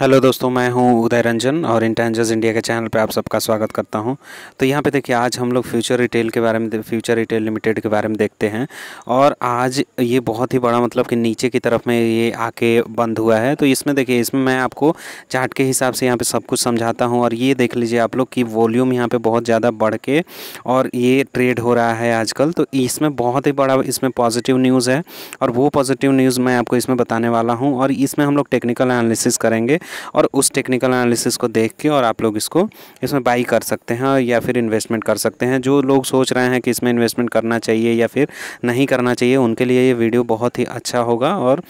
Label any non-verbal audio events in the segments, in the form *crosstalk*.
hello दोस्तों मैं हूं उदय रंजन और इंटेंजर्स इंडिया के चैनल पर आप सबका स्वागत करता हूं तो यहां पे देखिए आज हम लोग फ्यूचर रिटेल के बारे में फ्यूचर रिटेल लिमिटेड के बारे में देखते हैं और आज ये बहुत ही बड़ा मतलब कि नीचे की तरफ में ये आके बंद हुआ है तो इसमें देखिए इसमें मैं आपको चार्ट के हिसाब से यहाँ पर सब कुछ समझाता हूँ और ये देख लीजिए आप लोग कि वॉल्यूम यहाँ पर बहुत ज़्यादा बढ़ के और ये ट्रेड हो रहा है आजकल तो इसमें बहुत ही बड़ा इसमें पॉजिटिव न्यूज़ है और वो पॉजिटिव न्यूज़ मैं आपको इसमें बताने वाला हूँ और इसमें हम लोग टेक्निकल एनालिसिस करेंगे और उस टेक्निकल एनालिसिस को देख के और आप लोग इसको इसमें बाई कर सकते हैं या फिर इन्वेस्टमेंट कर सकते हैं जो लोग सोच रहे हैं कि इसमें इन्वेस्टमेंट करना चाहिए या फिर नहीं करना चाहिए उनके लिए ये वीडियो बहुत ही अच्छा होगा और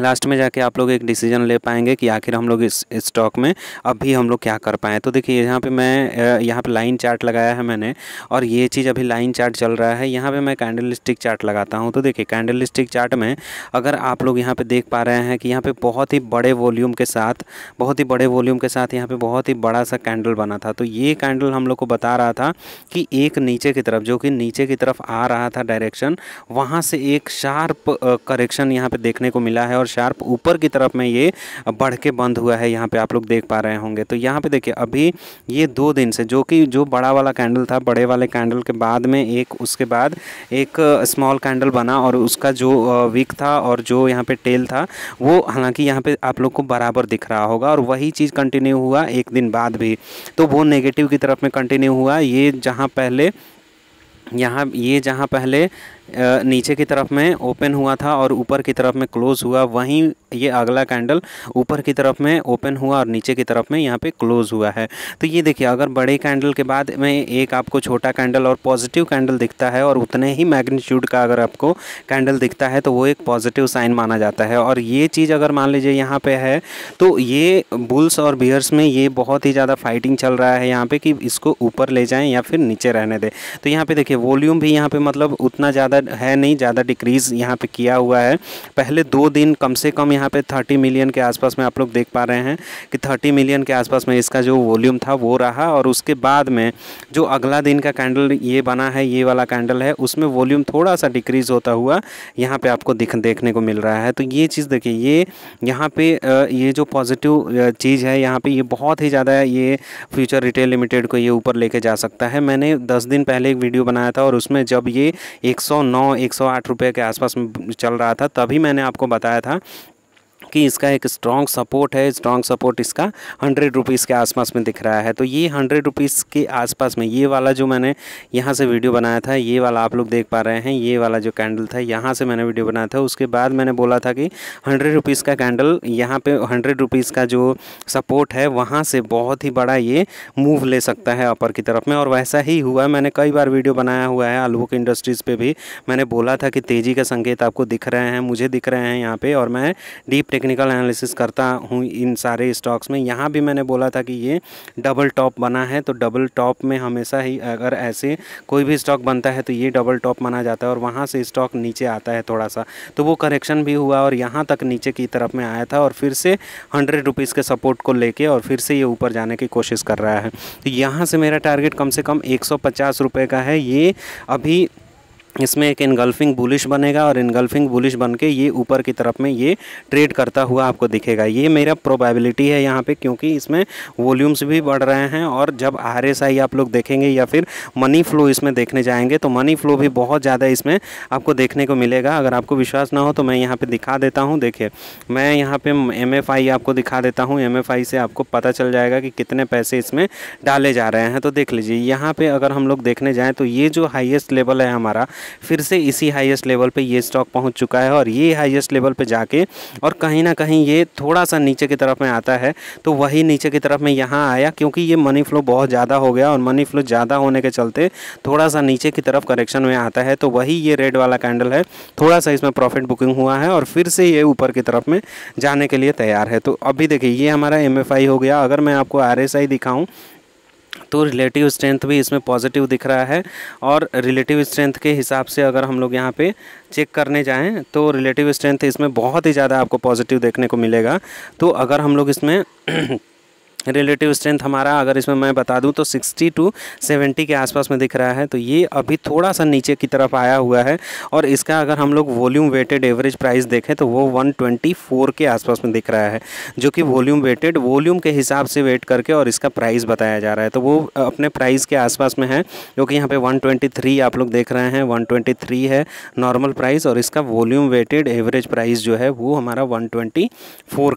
लास्ट में जाके आप लोग एक डिसीजन ले पाएंगे कि आखिर हम लोग इस स्टॉक में अभी हम लोग क्या कर पाएँ तो देखिए यहाँ पे मैं यहाँ पे लाइन चार्ट लगाया है मैंने और ये चीज़ अभी लाइन चार्ट चल रहा है यहाँ पे मैं कैंडल स्टिक चार्ट लगाता हूँ तो देखिए कैंडल स्टिक चार्ट में अगर आप लोग यहाँ पर देख पा रहे हैं कि यहाँ पर बहुत ही बड़े वॉल्यूम के साथ बहुत ही बड़े वॉल्यूम के साथ यहाँ पर बहुत ही बड़ा सा कैंडल बना था तो ये कैंडल हम लोग को बता रहा था कि एक नीचे की तरफ जो कि नीचे की तरफ आ रहा था डायरेक्शन वहाँ से एक शार्प करेक्शन यहाँ पर देखने को मिला है और शार्प ऊपर की तरफ में ये बढ़ के बंद हुआ है यहाँ पे आप लोग देख पा रहे होंगे तो यहाँ पे देखिए अभी ये दो दिन से जो कि जो बड़ा वाला कैंडल था बड़े वाले कैंडल के बाद में एक उसके बाद एक स्मॉल कैंडल बना और उसका जो विक था और जो यहाँ पे टेल था वो हालांकि यहाँ पर आप लोग को बराबर दिख रहा होगा और वही चीज़ कंटिन्यू हुआ एक दिन बाद भी तो वो नेगेटिव की तरफ में कंटिन्यू हुआ ये जहाँ पहले यहाँ ये जहाँ पहले नीचे की तरफ में ओपन हुआ था और ऊपर की तरफ में क्लोज़ हुआ वहीं ये अगला कैंडल ऊपर की तरफ में ओपन हुआ और नीचे की तरफ में यहाँ पे क्लोज़ हुआ है तो ये देखिए अगर बड़े कैंडल के बाद में एक आपको छोटा कैंडल और पॉजिटिव कैंडल दिखता है और उतने ही मैग्नीट्यूड का अगर आपको कैंडल दिखता है तो वो एक पॉजिटिव साइन माना जाता है और ये चीज़ अगर मान लीजिए यहाँ पर है तो ये बुल्स और बियर्स में ये बहुत ही ज़्यादा फाइटिंग चल रहा है यहाँ पर कि इसको ऊपर ले जाएँ या फिर नीचे रहने दें तो यहाँ पर देखिए वॉल्यूम भी यहाँ पर मतलब उतना ज़्यादा ज़्यादा है नहीं ज़्यादा डिक्रीज़ यहाँ पे किया हुआ है पहले दो दिन कम से कम यहाँ पे थर्टी मिलियन के आसपास में आप लोग देख पा रहे हैं कि थर्टी मिलियन के आसपास में इसका जो वॉल्यूम था वो रहा और उसके बाद में जो अगला दिन का कैंडल ये बना है ये वाला कैंडल है उसमें वॉल्यूम थोड़ा सा डिक्रीज़ होता हुआ यहाँ पर आपको दिख देखने को मिल रहा है तो ये चीज़ देखिए ये यहाँ पर ये जो पॉजिटिव चीज़ है यहाँ पर ये बहुत ही ज़्यादा ये फ्यूचर रिटेल लिमिटेड को ये ऊपर लेके जा सकता है मैंने दस दिन पहले एक वीडियो बनाया था और उसमें जब ये एक सौ 109 108 रुपए के आसपास में चल रहा था तभी मैंने आपको बताया था कि इसका एक स्ट्रॉन्ग सपोर्ट है स्ट्रॉन्ग सपोर्ट इसका हंड्रेड रुपीज़ के आसपास में दिख रहा है तो ये हंड्रेड रुपीज़ के आसपास में ये वाला जो मैंने यहाँ से वीडियो बनाया था ये वाला आप लोग देख पा रहे हैं ये वाला जो कैंडल था यहाँ से मैंने वीडियो बनाया था उसके बाद मैंने बोला था कि हंड्रेड रुपीज़ का कैंडल यहाँ पर हंड्रेड रुपीज़ का जो सपोर्ट है वहाँ से बहुत ही बड़ा ये मूव ले सकता है अपर की तरफ में और वैसा ही हुआ मैंने कई बार वीडियो बनाया हुआ है अलवुक इंडस्ट्रीज़ पर भी मैंने बोला था कि तेज़ी का संकेत आपको दिख रहे हैं मुझे दिख रहे हैं यहाँ पर और मैं डीप टेक्निकल एनालिसिस करता हूँ इन सारे स्टॉक्स में यहाँ भी मैंने बोला था कि ये डबल टॉप बना है तो डबल टॉप में हमेशा ही अगर ऐसे कोई भी स्टॉक बनता है तो ये डबल टॉप माना जाता है और वहाँ से स्टॉक नीचे आता है थोड़ा सा तो वो करेक्शन भी हुआ और यहाँ तक नीचे की तरफ में आया था और फिर से हंड्रेड रुपीज़ के सपोर्ट को लेके और फिर से ये ऊपर जाने की कोशिश कर रहा है तो यहाँ से मेरा टारगेट कम से कम एक सौ का है ये अभी इसमें एक इनगल्फिंग बुलिश बनेगा और इनगल्फिंग बुलिश बन के ये ऊपर की तरफ में ये ट्रेड करता हुआ आपको दिखेगा ये मेरा प्रोबेबिलिटी है यहाँ पे क्योंकि इसमें वॉल्यूम्स भी बढ़ रहे हैं और जब आर आप लोग देखेंगे या फिर मनी फ्लो इसमें देखने जाएंगे तो मनी फ्लो भी बहुत ज़्यादा इसमें आपको देखने को मिलेगा अगर आपको विश्वास ना हो तो मैं यहाँ पर दिखा देता हूँ देखिए मैं यहाँ पर एम आपको दिखा देता हूँ एम से आपको पता चल जाएगा कि कितने पैसे इसमें डाले जा रहे हैं तो देख लीजिए यहाँ पर अगर हम लोग देखने जाएँ तो ये जो हाइएस्ट लेवल है हमारा फिर से इसी हाईएस्ट लेवल पे ये स्टॉक पहुंच चुका है और ये हाईएस्ट लेवल पे जाके और कहीं ना कहीं ये थोड़ा सा नीचे की तरफ में आता है तो वही नीचे की तरफ में यहाँ आया क्योंकि ये मनी फ्लो बहुत ज़्यादा हो गया और मनी फ्लो ज़्यादा होने के चलते थोड़ा सा नीचे की तरफ करेक्शन में आता है तो वही ये रेड वाला कैंडल है थोड़ा सा इसमें प्रॉफिट बुकिंग हुआ है और फिर से ये ऊपर की तरफ में जाने के लिए तैयार है तो अभी देखिए ये हमारा एम हो गया अगर मैं आपको आर दिखाऊँ तो रिलेटिव स्ट्रेंथ भी इसमें पॉजिटिव दिख रहा है और रिलेटिव स्ट्रेंथ के हिसाब से अगर हम लोग यहाँ पे चेक करने जाएँ तो रिलेटिव स्ट्रेंथ इसमें बहुत ही ज़्यादा आपको पॉजिटिव देखने को मिलेगा तो अगर हम लोग इसमें *clears throat* रिलेटिव स्ट्रेंथ हमारा अगर इसमें मैं बता दूं तो 60 टू 70 के आसपास में दिख रहा है तो ये अभी थोड़ा सा नीचे की तरफ आया हुआ है और इसका अगर हम लोग वॉल्यूम वेटेड एवरेज प्राइस देखें तो वो 124 के आसपास में दिख रहा है जो कि वॉल्यूम वेटेड वॉल्यूम के हिसाब से वेट करके और इसका प्राइस बताया जा रहा है तो वो अपने प्राइस के आसपास में है जो कि यहाँ पर वन आप लोग देख रहे हैं वन है नॉर्मल प्राइस और इसका वॉल्यूम वेटेड एवरेज प्राइस जो है वो हमारा वन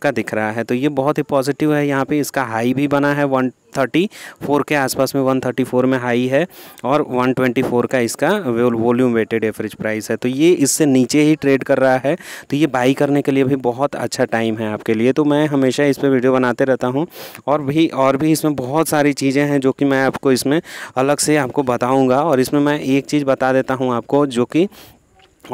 का दिख रहा है तो ये बहुत ही पॉजिटिव है यहाँ पर इसका हाई भी बना है वन थर्टी फोर के आसपास में वन थर्टी फोर में हाई है और वन ट्वेंटी फोर का इसका वॉल्यूम वेटेड एवरेज प्राइस है तो ये इससे नीचे ही ट्रेड कर रहा है तो ये बाई करने के लिए भी बहुत अच्छा टाइम है आपके लिए तो मैं हमेशा इस पर वीडियो बनाते रहता हूँ और भी और भी इसमें बहुत सारी चीज़ें हैं जो कि मैं आपको इसमें अलग से आपको बताऊँगा और इसमें मैं एक चीज़ बता देता हूँ आपको जो कि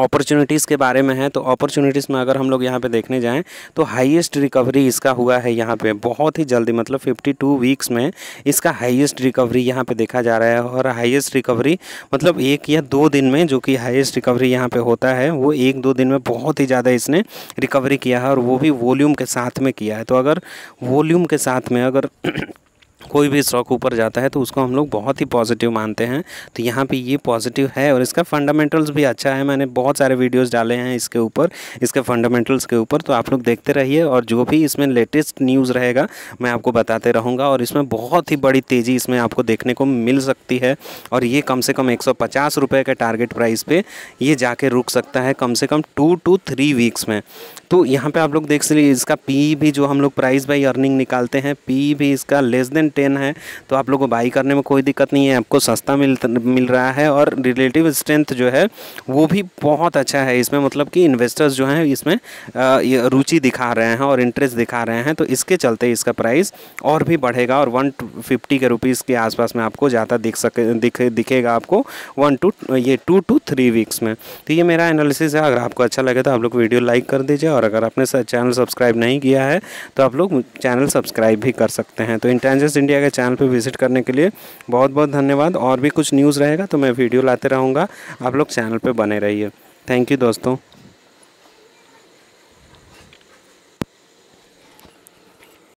अपॉर्चुनिटीज़ के बारे में है तो अपॉर्चुनिटीज़ में अगर हम लोग यहाँ पे देखने जाएं तो हाईएस्ट रिकवरी इसका हुआ है यहाँ पे बहुत ही जल्दी मतलब 52 वीक्स में इसका हाईएस्ट रिकवरी यहाँ पे देखा जा रहा है और हाईएस्ट रिकवरी मतलब एक या दो दिन में जो कि हाईएस्ट रिकवरी यहाँ पे होता है वो एक दो दिन में बहुत ही ज़्यादा इसने रिकवरी किया है और वो भी वॉल्यूम के साथ में किया है तो अगर वॉल्यूम के साथ में अगर कोई भी स्टॉक ऊपर जाता है तो उसको हम लोग बहुत ही पॉजिटिव मानते हैं तो यहाँ पे ये पॉजिटिव है और इसका फंडामेंटल्स भी अच्छा है मैंने बहुत सारे वीडियोस डाले हैं इसके ऊपर इसके फंडामेंटल्स के ऊपर तो आप लोग देखते रहिए और जो भी इसमें लेटेस्ट न्यूज़ रहेगा मैं आपको बताते रहूँगा और इसमें बहुत ही बड़ी तेज़ी इसमें आपको देखने को मिल सकती है और ये कम से कम एक रुपए के टारगेट प्राइस पर ये जाके रुक सकता है कम से कम टू टू थ्री वीक्स में तो यहाँ पर आप लोग देख सलिए इसका पी भी जो हम लोग प्राइस बाई अर्निंग निकालते हैं पी भी इसका लेस देन थाउजेंड टेन है तो आप लोग को बाई करने में कोई दिक्कत नहीं है आपको सस्ता मिल मिल रहा है और रिलेटिव स्ट्रेंथ जो है वो भी बहुत अच्छा है इसमें मतलब कि इन्वेस्टर्स जो हैं इसमें रुचि दिखा रहे हैं और इंटरेस्ट दिखा रहे हैं तो इसके चलते इसका प्राइस और भी बढ़ेगा और वन फिफ्टी के रुपीज़ के आसपास में आपको ज़्यादा दिख सके दिख दिखेगा आपको वन टू ये टू टू थ्री वीक्स में तो ये मेरा एनालिसिस है अगर आपको अच्छा लगे तो आप लोग वीडियो लाइक कर दीजिए और अगर आपने चैनल सब्सक्राइब नहीं किया है तो आप लोग चैनल सब्सक्राइब भी कर सकते हैं तो इंटेंजेस न्यूज़ इंडिया के चैनल पर विजिट करने के लिए बहुत बहुत धन्यवाद और भी कुछ न्यूज़ रहेगा तो मैं वीडियो लाते रहूँगा आप लोग चैनल पर बने रहिए थैंक यू दोस्तों